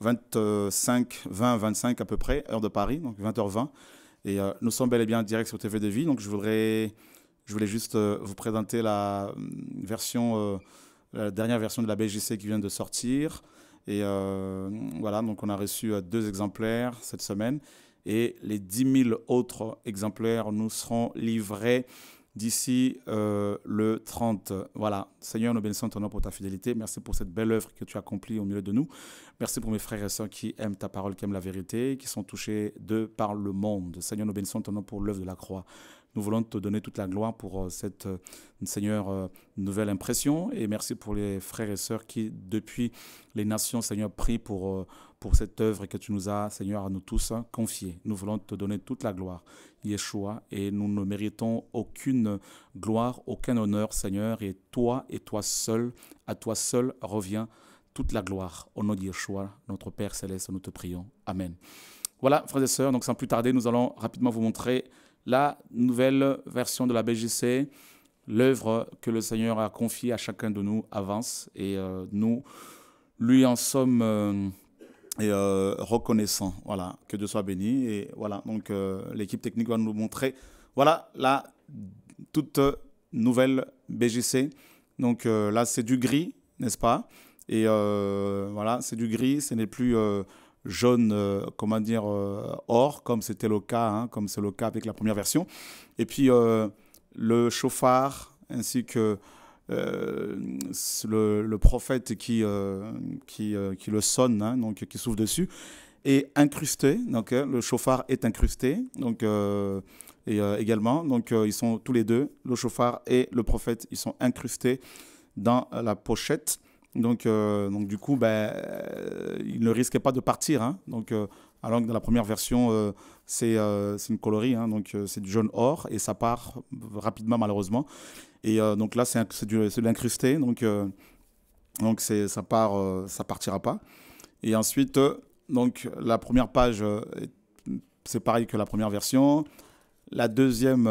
25, 20, 25 à peu près, heure de Paris, donc 20h20. Et euh, nous sommes bel et bien direct sur TV de Vie, donc je voudrais je voulais juste euh, vous présenter la euh, version, la dernière version de la BGC qui vient de sortir. Et voilà, donc on a reçu deux exemplaires cette semaine. Et les 10 000 autres exemplaires nous seront livrés d'ici euh, le 30. Voilà. Seigneur, nous bénissons ton nom pour ta fidélité. Merci pour cette belle œuvre que tu accomplis au milieu de nous. Merci pour mes frères et sœurs qui aiment ta parole, qui aiment la vérité, qui sont touchés de par le monde. Seigneur, nous bénissons ton nom pour l'œuvre de la croix. Nous voulons te donner toute la gloire pour euh, cette, euh, Seigneur, nouvelle impression. Et merci pour les frères et sœurs qui, depuis les nations, Seigneur, prient pour pour cette œuvre que tu nous as, Seigneur, à nous tous hein, confiée. Nous voulons te donner toute la gloire, Yeshua, et nous ne méritons aucune gloire, aucun honneur, Seigneur, et toi et toi seul, à toi seul revient toute la gloire. Au nom de Yeshua, notre Père céleste, nous te prions. Amen. Voilà, frères et sœurs, donc sans plus tarder, nous allons rapidement vous montrer la nouvelle version de la BGC. L'œuvre que le Seigneur a confiée à chacun de nous avance et euh, nous lui en sommes... Euh, et euh, reconnaissant. Voilà, que Dieu soit béni. Et voilà, donc euh, l'équipe technique va nous montrer voilà la toute nouvelle BGC. Donc euh, là, c'est du gris, n'est-ce pas Et voilà, c'est du gris, ce n'est plus jaune, comment dire, or, comme c'était le cas, hein, comme c'est le cas avec la première version. Et puis le chauffard, ainsi que euh, le, prophète qui, euh, qui, euh, qui, le sonne, hein, donc qui souffle dessus, est incrusté. Donc hein, le chauffard est incrusté. Donc et également, donc ils sont tous les deux, le chauffard et le prophète, ils sont incrustés dans la pochette. Donc, donc du coup, ben, il ne risquaient pas de partir. Hein, donc alors que dans la première version, euh, euh, c'est une colorie, hein, donc euh, c'est du jaune or et ça part rapidement malheureusement. Et donc là, c'est de l'incrusté, donc, donc ça part, ça partira pas. Et ensuite, donc la première page, c'est pareil que la première version. La deuxième,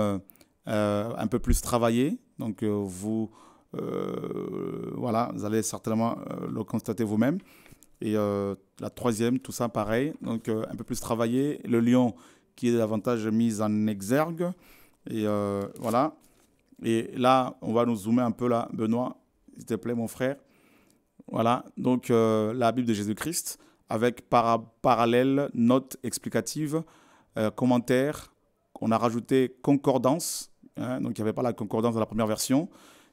un peu plus travaillée, donc vous, voilà, vous allez certainement le constater vous-même. Et la troisième, tout ça pareil, donc euh, un peu plus travaillé. Le lion qui est davantage mis en exergue. Et euh, voilà. Et là, on va nous zoomer un peu là, Benoît, s'il te plaît, mon frère. Voilà, donc euh, la Bible de Jésus-Christ, avec parallèle, notes explicatives, commentaires. On a rajouté concordance, hein. donc il n'y avait pas la concordance dans la première version.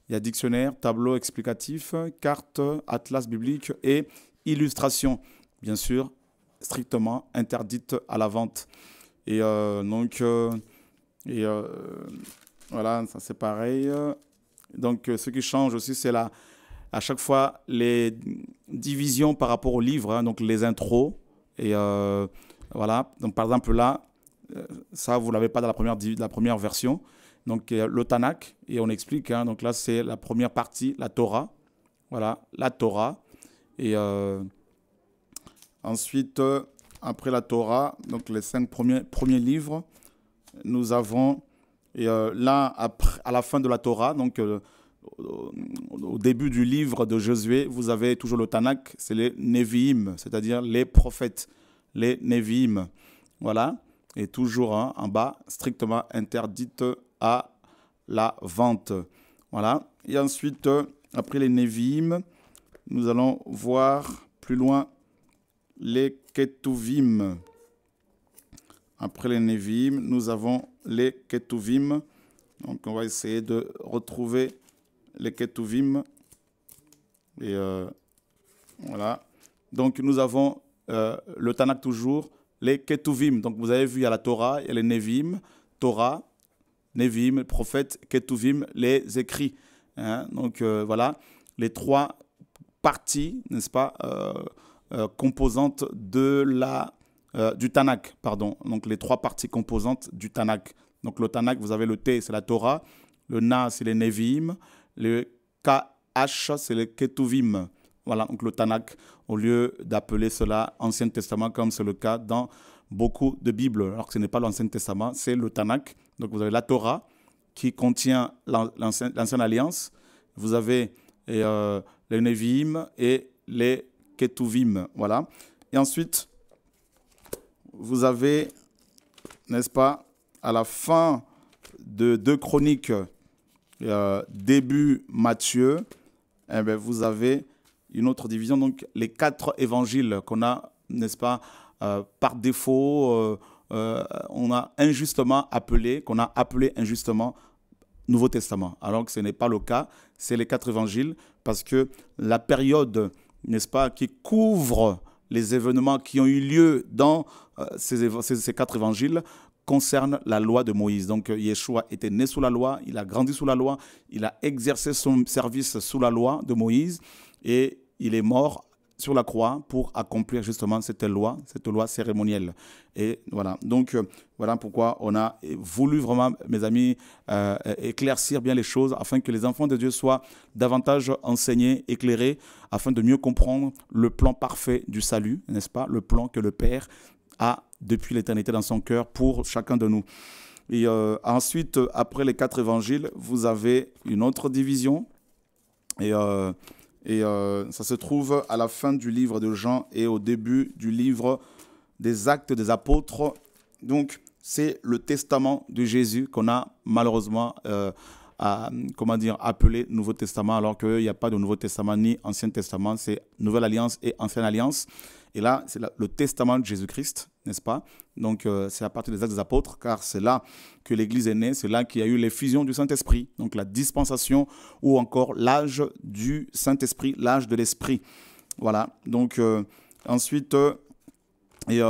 Il y a dictionnaire, tableau explicatif, carte, atlas biblique et illustration bien sûr, strictement interdite à la vente. Et euh, donc, euh, et, euh, voilà, ça c'est pareil. Donc, ce qui change aussi, c'est la, à chaque fois les divisions par rapport au livre, hein, donc les intros. Et voilà, donc par exemple là, ça vous l'avez pas dans la première, la première version. Donc, le Tanakh, et on explique. Hein. donc là, c'est la première partie, la Torah. Voilà, la Torah. Et. Ensuite, euh, après la Torah, donc les cinq premiers, premiers livres, nous avons euh, là, après, à la fin de la Torah, donc euh, au début du livre de Josué, vous avez toujours le Tanakh, c'est les Nevi'im, c'est-à-dire les prophètes, les Nevi'im. Voilà, et toujours hein, en bas, strictement interdite à la vente. Voilà, et ensuite, après les Nevi'im, nous allons voir plus loin les Ketuvim. Après les Nevim, nous avons les Ketuvim. Donc on va essayer de retrouver les Ketuvim. Et euh, voilà. Donc nous avons euh, le Tanakh toujours, les Ketuvim. Donc vous avez vu, il y a la Torah, il y a les Nevim, Torah, Nevim, prophète, Ketuvim, les écrits. Hein, donc euh, voilà, les trois parties, n'est-ce pas euh, composantes de la, euh, du Tanakh, pardon. Donc les trois parties composantes du Tanakh. Donc le Tanakh, vous avez le T, c'est la Torah, le Na, c'est les Nevi'im, le KH, c'est les Ketuvim. Voilà, donc le Tanakh, au lieu d'appeler cela Ancien Testament, comme c'est le cas dans beaucoup de Bibles, alors que ce n'est pas l'Ancien Testament, c'est le Tanakh. Donc vous avez la Torah, qui contient l'Ancienne Alliance, vous avez et, euh, les Nevi'im et les voilà. Et ensuite, vous avez, n'est-ce pas, à la fin de deux chroniques, euh, début Matthieu, eh ben, vous avez une autre division, donc les quatre évangiles qu'on a, n'est-ce pas, euh, par défaut, euh, on a injustement appelé, qu'on a appelé injustement Nouveau Testament, alors que ce n'est pas le cas, c'est les quatre évangiles, parce que la période n'est-ce pas, qui couvre les événements qui ont eu lieu dans euh, ces, quatre évangiles, concerne la loi de Moïse. Donc euh, Yeshua était né sous la loi, il a grandi sous la loi, il a exercé son service sous la loi de Moïse et il est mort sur la croix pour accomplir justement cette loi, cette loi cérémonielle. Et voilà, donc euh, voilà pourquoi on a voulu vraiment, mes amis, euh, éclaircir bien les choses afin que les enfants de Dieu soient davantage enseignés, éclairés, afin de mieux comprendre le plan parfait du salut, n'est-ce pas Le plan que le Père a depuis l'éternité dans son cœur pour chacun de nous. Et euh, ensuite, après les quatre évangiles, vous avez une autre division. Et et euh, ça se trouve à la fin du livre de Jean et au début du livre des actes des apôtres. Donc c'est le testament de Jésus qu'on a malheureusement... Euh, comment dire, appelé Nouveau Testament, alors qu'il n'y a pas de Nouveau Testament ni Ancien Testament, c'est Nouvelle Alliance et Ancienne Alliance. Et là, c'est le Testament de Jésus-Christ n'est-ce pas Donc euh, c'est à partir des actes des apôtres, car c'est là que l'Église est née, c'est là qu'il y a eu l'effusion du Saint-Esprit, donc la dispensation ou encore l'âge du Saint-Esprit, l'âge de l'Esprit. Voilà, donc euh, ensuite, euh, et,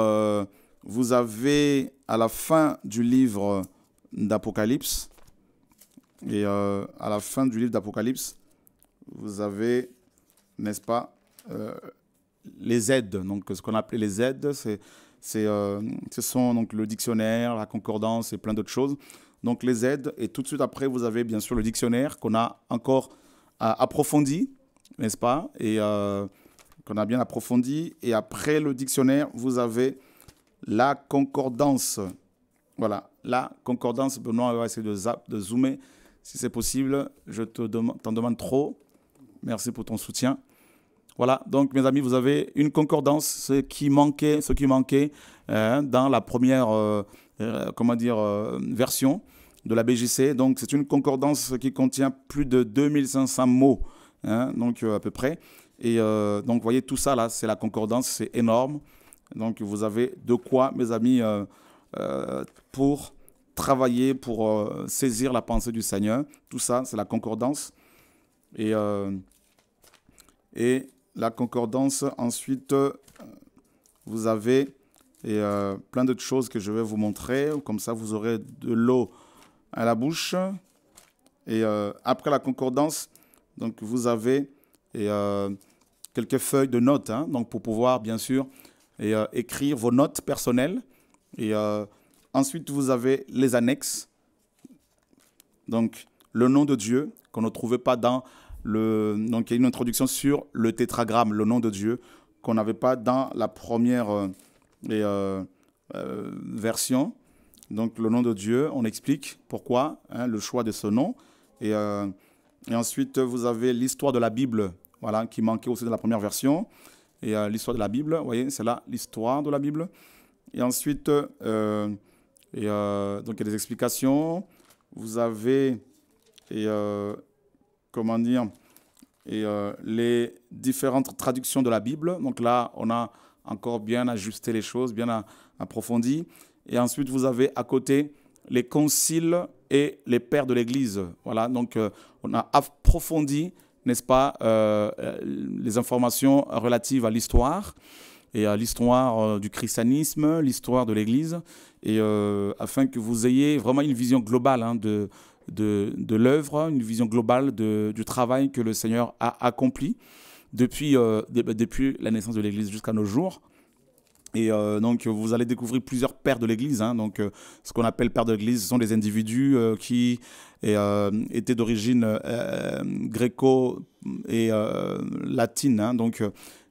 vous avez à la fin du livre d'Apocalypse, et à la fin du livre d'Apocalypse, vous avez, n'est-ce pas, les aides, donc ce qu'on appelait les aides, c'est euh, ce sont donc le dictionnaire, la concordance et plein d'autres choses. Donc les aides, et tout de suite après, vous avez bien sûr le dictionnaire qu'on a encore approfondi, n'est-ce pas Et euh, qu'on a bien approfondi. Et après le dictionnaire, vous avez la concordance. Voilà, la concordance. Benoît, on va essayer de, de zoomer si c'est possible. Je te t'en demande trop. Merci pour ton soutien. Voilà, donc mes amis, vous avez une concordance, ce qui manquait, ce qui manquait hein, dans la première euh, euh, comment dire, euh, version de la BJC. Donc c'est une concordance qui contient plus de 2500 mots, hein, donc à peu près. Et donc vous voyez tout ça là, c'est la concordance, c'est énorme. Donc vous avez de quoi, mes amis, pour travailler, pour saisir la pensée du Seigneur. Tout ça, c'est la concordance. Et et la concordance. Ensuite, euh, vous avez et, euh, plein d'autres choses que je vais vous montrer. Comme ça, vous aurez de l'eau à la bouche. Et euh, après la concordance, donc vous avez et, quelques feuilles de notes, hein, donc pour pouvoir bien sûr écrire vos notes personnelles. Et ensuite, vous avez les annexes. Donc le nom de Dieu qu'on ne trouvait pas dans donc il y a une introduction sur le tétragramme, le nom de Dieu, qu'on n'avait pas dans la première euh, euh, euh, version. Donc le nom de Dieu, on explique pourquoi, hein, le choix de ce nom. Et, euh, et ensuite, vous avez l'histoire de la Bible, voilà, qui manquait aussi dans la première version. Et euh, l'histoire de la Bible, vous voyez, c'est là l'histoire de la Bible. Et ensuite, et, donc il y a des explications. Vous avez... Et, comment dire, et euh, les différentes traductions de la Bible. Donc là, on a encore bien ajusté les choses, bien approfondi. Et ensuite, vous avez à côté les conciles et les pères de l'Église. Voilà, donc euh, on a approfondi, n'est-ce pas, euh, les informations relatives à l'histoire et à l'histoire du christianisme, l'histoire de l'Église, et afin que vous ayez vraiment une vision globale hein, de, de, l'œuvre, une vision globale du travail que le Seigneur a accompli depuis, euh, depuis la naissance de l'Église jusqu'à nos jours. Et euh, donc, vous allez découvrir plusieurs pères de l'Église. Hein. Donc, euh, ce qu'on appelle pères de l'Église, ce sont des individus qui étaient d'origine gréco et latine, hein. donc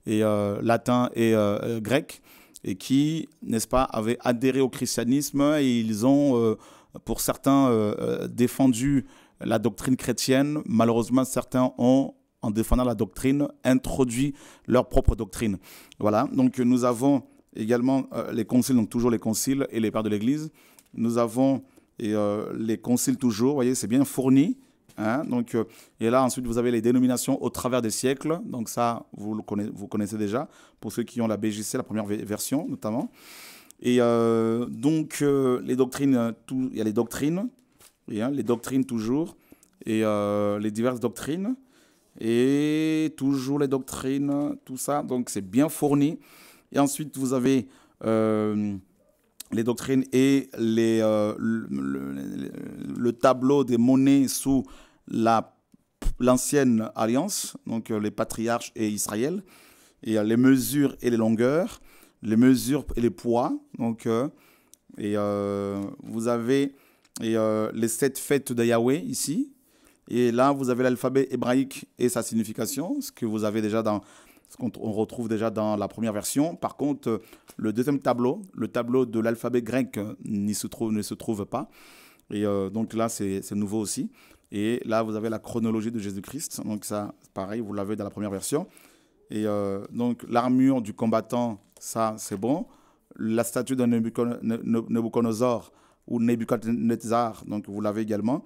et latin et grec, et qui, n'est-ce pas, avaient adhéré au christianisme et ils ont pour certains euh, euh, défendu la doctrine chrétienne. Malheureusement, certains ont, en défendant la doctrine, introduit leur propre doctrine. Voilà, donc nous avons également euh, les conciles, donc toujours les conciles et les pères de l'Église. Nous avons les conciles toujours, vous voyez, c'est bien fourni. Hein. donc, et là, ensuite, vous avez les dénominations au travers des siècles. Donc ça, vous, le connaissez, vous connaissez déjà, pour ceux qui ont la BJC, la première version notamment. Et euh, donc, euh, les doctrines, euh, il y a les doctrines, hein, les doctrines toujours, et les diverses doctrines, et toujours les doctrines, tout ça. Donc, c'est bien fourni. Et ensuite, vous avez les doctrines et les, le, tableau des monnaies sous l'ancienne alliance, donc les patriarches et Israël, et les mesures et les longueurs les mesures et les poids. Donc, euh, et euh, vous avez et, euh, les sept fêtes de Yahweh ici. Et là, vous avez l'alphabet hébraïque et sa signification, ce que vous avez déjà dans ce qu'on retrouve déjà dans la première version. Par contre, le deuxième tableau, le tableau de l'alphabet grec, se trouve, ne se trouve pas. Et donc là, c'est nouveau aussi. Et là, vous avez la chronologie de Jésus-Christ. Donc ça, pareil, vous l'avez dans la première version. Et euh, donc, l'armure du combattant, ça, c'est bon. La statue d'un Nebuchadnezzar ou donc vous l'avez également.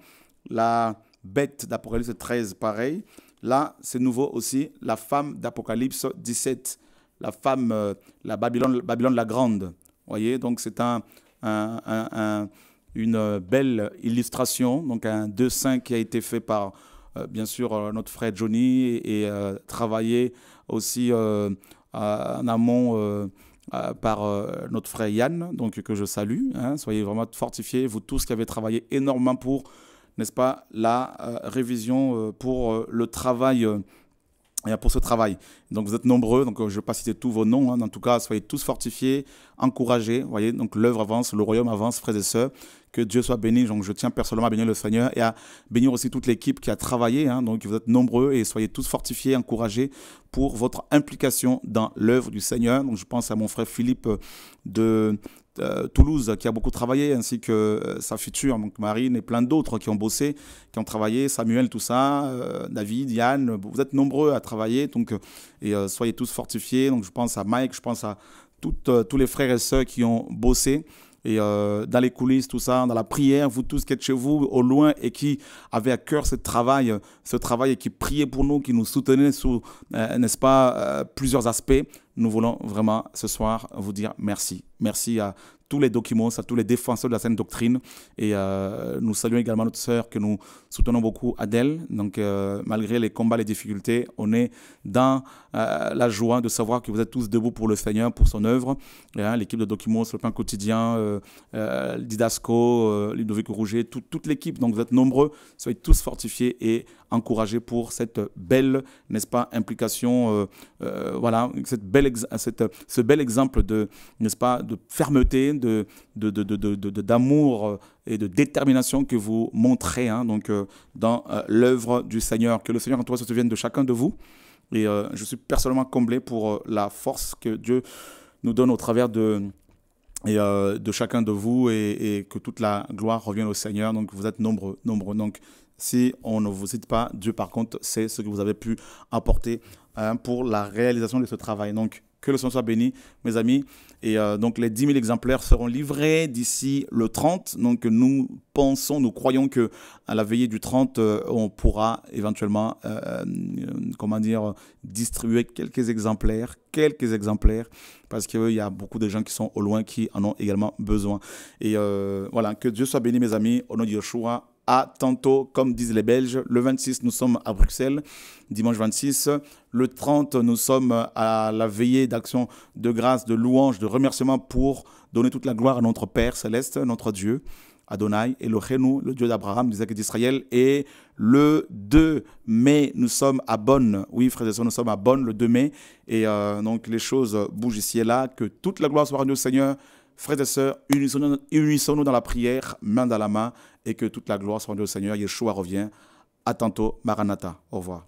La bête d'Apocalypse 13, pareil. Là, c'est nouveau aussi, la femme d'Apocalypse 17, la femme, euh, la Babylone, Babylone la Grande. voyez, donc c'est un, une belle illustration, donc un dessin qui a été fait par euh, bien sûr, euh, notre frère Johnny et, euh, travailler aussi en amont. par notre frère Yann, donc que je salue. Hein. soyez vraiment fortifiés, vous tous qui avez travaillé énormément pour, n'est-ce pas, la révision, pour le travail pour ce travail. Donc vous êtes nombreux, donc euh, je ne vais pas citer tous vos noms, hein. en tout cas, soyez tous fortifiés, encouragés, voyez, donc l'œuvre avance, le royaume avance, frères et sœurs, que Dieu soit béni, donc je tiens personnellement à bénir le Seigneur et à bénir aussi toute l'équipe qui a travaillé, hein. donc vous êtes nombreux et soyez tous fortifiés, encouragés pour votre implication dans l'œuvre du Seigneur. Donc je pense à mon frère Philippe euh, de euh, Toulouse qui a beaucoup travaillé, ainsi que euh, sa future, donc Marine et plein d'autres qui ont bossé, qui ont travaillé, Samuel, tout ça, euh, David, Yann, vous êtes nombreux à travailler, donc, et soyez tous fortifiés. Donc je pense à Mike, je pense à toutes, tous les frères et sœurs qui ont bossé et dans les coulisses, tout ça, dans la prière, vous tous qui êtes chez vous, au loin, et qui avez à cœur ce travail, ce travail et qui priez pour nous, qui nous soutenez sous, n'est-ce pas, plusieurs aspects. Nous voulons vraiment ce soir vous dire merci. Merci à tous les documents, à tous les défenseurs de la sainte doctrine. Et euh, nous saluons également notre sœur que nous soutenons beaucoup, Adèle. Donc, euh, malgré les combats, les difficultés, on est dans euh, la joie de savoir que vous êtes tous debout pour le Seigneur, pour son œuvre. Hein, l'équipe de documents sur le plan quotidien, Didasco, Ludovic Rouget, toute l'équipe. Donc, vous êtes nombreux. Soyez tous fortifiés et encouragés pour cette belle, n'est-ce pas, implication, voilà, cette belle, ce bel exemple de, n'est-ce pas, de fermeté, d'amour de, de, euh, et de détermination que vous montrez hein. donc, euh, dans euh, l'œuvre du Seigneur. Que le Seigneur en toi se souvienne de chacun de vous. Et je suis personnellement comblé pour la force que Dieu nous donne au travers de, et, de chacun de vous et, que toute la gloire revienne au Seigneur. Donc vous êtes nombreux, nombreux. Donc si on ne vous cite pas, Dieu par contre c'est ce que vous avez pu apporter hein, pour la réalisation de ce travail. Donc que le Seigneur soit béni, mes amis. Et euh, donc les 10 000 exemplaires seront livrés d'ici le 30. Donc nous pensons, nous croyons que à la veillée du 30, euh, on pourra éventuellement, euh, comment dire, distribuer quelques exemplaires, quelques exemplaires, parce qu'il y a beaucoup de gens qui sont au loin qui en ont également besoin. Et voilà, que Dieu soit béni, mes amis. Au nom de Yeshua, à tantôt, comme disent les Belges. Le 26, nous sommes à Bruxelles, dimanche 26. Le 30, nous sommes à la veillée d'action de grâce, de louange, de remerciement pour donner toute la gloire à notre Père céleste, notre Dieu. Adonai, et le le Dieu d'Abraham, d'Isaac et d'Israël. Et le 2 mai, nous sommes à Bonn. Oui, frères et sœurs, nous sommes à Bonn le 2 mai. Et euh, donc, les choses bougent ici et là. Que toute la gloire soit rendue au Seigneur. Frères et sœurs, unissons-nous dans la prière, main dans la main et que toute la gloire soit rendue au Seigneur. Yeshua revient. À tantôt, Maranatha. Au revoir.